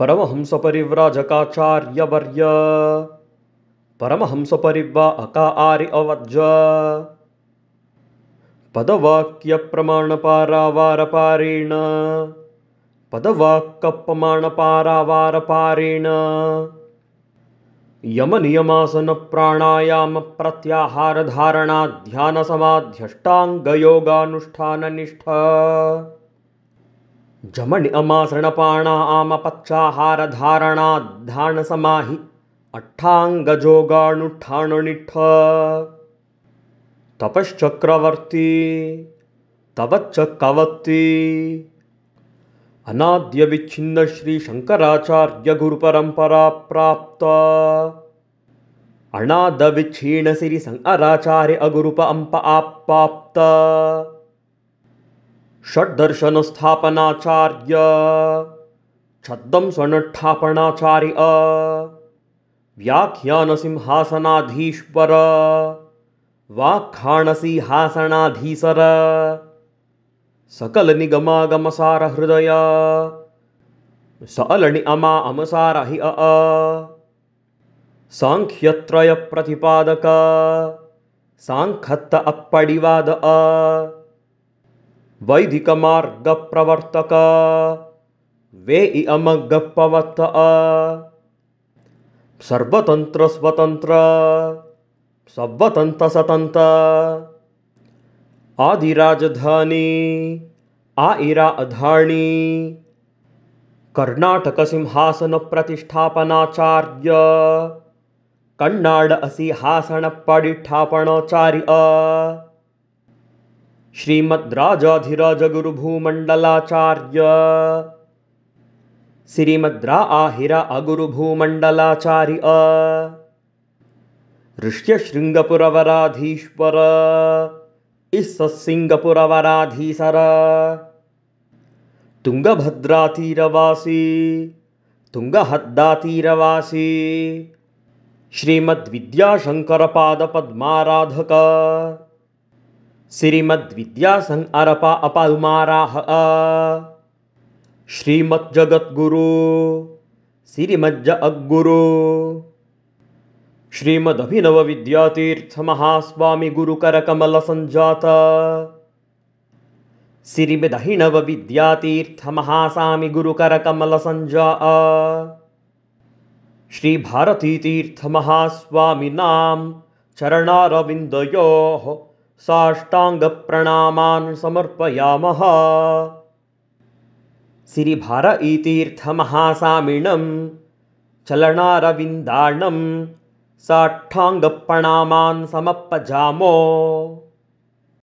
परमहंसपरिव्राजकाचार्यवर्य परमहंसपरिव्रा अका आरि अवज्र पदवाक्यप्रमाणपारावारपारेण पदवाक्यप्रमाणपारावारपारेण यमनियमासनप्राणायामप्रत्याहारधारणाध्यानसमाध्यष्टाङ्गयोगानुष्ठाननिष्ठा जमणि अमासृणपाणा सणपाणा धानसमाहि अट्ठाङ्गजोगानुठ तपश्चक्रवर्ती तवश्चक्रवत्ती अनाद्यविच्छिन्न श्रीशङ्कराचार्यगुरुपरम्पराप्राप्त अणादविच्छीण श्रीशङ्कराचार्य अगुरुपअम्प स्थापनाचार्य षड्दर्शनस्थापनाचार्य छद्दं स्वनट्ठापणाचार्य व्याख्यानसिंहासनाधीश्वर सकल निगमागमसार हृदय सअलणि अमा अमसार हि अ साङ्ख्यत्रयप्रतिपादक साङ्खत्त अप्पडिवाद अ वैदिकमार्गप्रवर्तक वे इमग्गपवत्त सर्वतन्त्रस्वतन्त्र सवतन्तसतन्त आदिराजधानी आइरा अधाणी कर्णाटकसिंहासनप्रतिष्ठापनाचार्य कन्नाड असिंहासनपडिठापणाचार्य श्रीमद्राजाधिराजगुरुभूमण्डलाचार्य श्रीमद्रा आहिर अगुरुभूमण्डलाचार्य ऋष्यशृङ्गपुरवराधीश्वर इस्ससिङ्गपुरवराधीसर ತುಂಗಭದ್ರಾತೀರವಾಸಿ ತುಂಗಹದ್ದಾತೀರವಾಸಿ ಶ್ರೀಮದ್ವಿದ್ಯಾಶಂಕರಪಾದಪದ್ಮಾರಾಧಕ श्रीमद्विद्यासं अरपा अपादुमाराह श्रीमज्जगद्गुरु श्रीमज्ज अग्गुरु श्रीमदभिनवविद्यातीर्थमहास्वामिगुरुकरकमलसञ्जात श्रीमदभिनवविद्यातीर्थमहास्वामिगुरुकरकमलसञ्जा श्रीभारतीतीर्थमहास्वामिनां चरणारविन्दयोः साष्टाङ्गप्रणामान् समर्पयामः श्रीभार इतीर्थमहासामिनं चलनारविन्दानं साष्टाङ्गप्रणामान् समपजामो।